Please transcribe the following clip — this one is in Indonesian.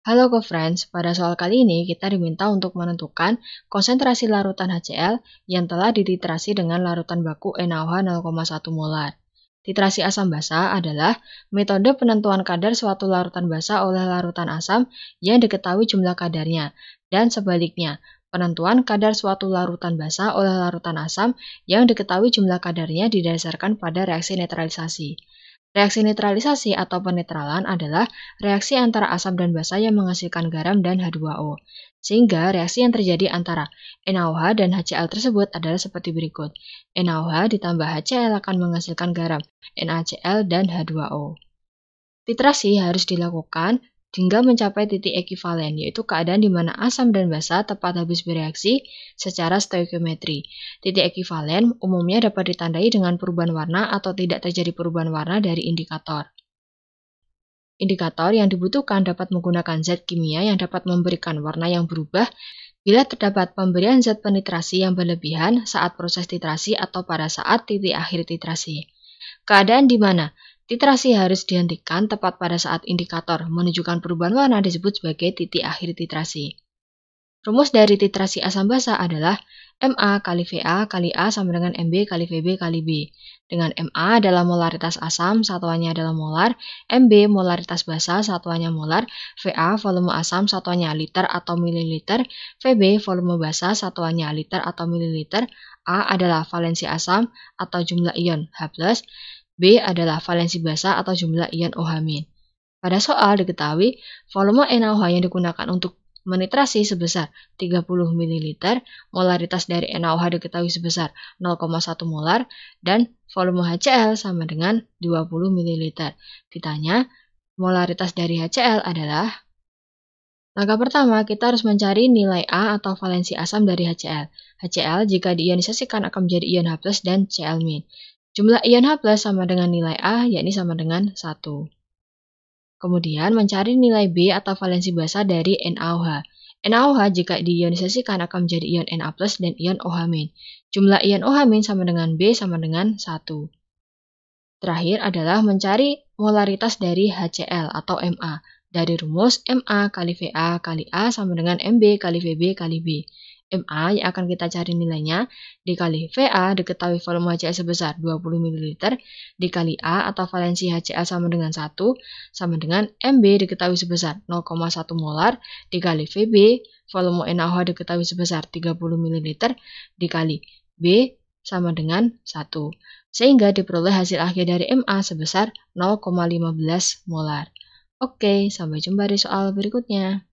Halo friends. pada soal kali ini kita diminta untuk menentukan konsentrasi larutan HCl yang telah dititrasi dengan larutan baku NaOH 0,1 molar. Titrasi asam basa adalah metode penentuan kadar suatu larutan basa oleh larutan asam yang diketahui jumlah kadarnya, dan sebaliknya, penentuan kadar suatu larutan basa oleh larutan asam yang diketahui jumlah kadarnya didasarkan pada reaksi netralisasi. Reaksi netralisasi atau penetralan adalah reaksi antara asam dan basa yang menghasilkan garam dan H2O. Sehingga reaksi yang terjadi antara NaOH dan HCl tersebut adalah seperti berikut. NaOH ditambah HCl akan menghasilkan garam, NaCl dan H2O. Titrasi harus dilakukan hingga mencapai titik ekivalen, yaitu keadaan di mana asam dan basa tepat habis bereaksi secara stoikiometri. Titik ekivalen umumnya dapat ditandai dengan perubahan warna atau tidak terjadi perubahan warna dari indikator. Indikator yang dibutuhkan dapat menggunakan zat kimia yang dapat memberikan warna yang berubah bila terdapat pemberian zat penetrasi yang berlebihan saat proses titrasi atau pada saat titik akhir titrasi. Keadaan di mana Titrasi harus dihentikan tepat pada saat indikator menunjukkan perubahan warna disebut sebagai titik akhir titrasi. Rumus dari titrasi asam basa adalah MA kali VA kali A sama dengan MB kali VB kali B. Dengan MA adalah molaritas asam, satuannya adalah molar, MB molaritas basa, satuannya molar, VA volume asam, satuannya liter atau mililiter, VB volume basa, satuannya liter atau mililiter, A adalah valensi asam atau jumlah ion H+, B adalah valensi basa atau jumlah ion OH-. Pada soal diketahui volume NaOH yang digunakan untuk menitrasi sebesar 30 ml, molaritas dari NaOH diketahui sebesar 0,1 molar, dan volume HCl sama dengan 20 ml. Ditanya, molaritas dari HCl adalah Langkah pertama, kita harus mencari nilai A atau valensi asam dari HCl. HCl jika diionisasikan akan menjadi ion H+, dan Cl-. Jumlah INH plus sama dengan nilai A, yakni sama dengan 1. Kemudian, mencari nilai B atau valensi basa dari NaOH. NaOH jika diionisasikan akan menjadi ion Na plus dan ion OH min. Jumlah ion OH min sama dengan B sama dengan 1. Terakhir adalah mencari molaritas dari HCl atau MA dari rumus MA kali VA kali A sama dengan MB kali VB kali B. MA yang akan kita cari nilainya dikali VA diketahui volume HCl sebesar 20 ml dikali A atau valensi HCl sama dengan 1 sama dengan MB diketahui sebesar 0,1 molar dikali VB volume NaOH diketahui sebesar 30 ml dikali B sama dengan 1 sehingga diperoleh hasil akhir dari MA sebesar 0,15 molar. Oke, sampai jumpa di soal berikutnya.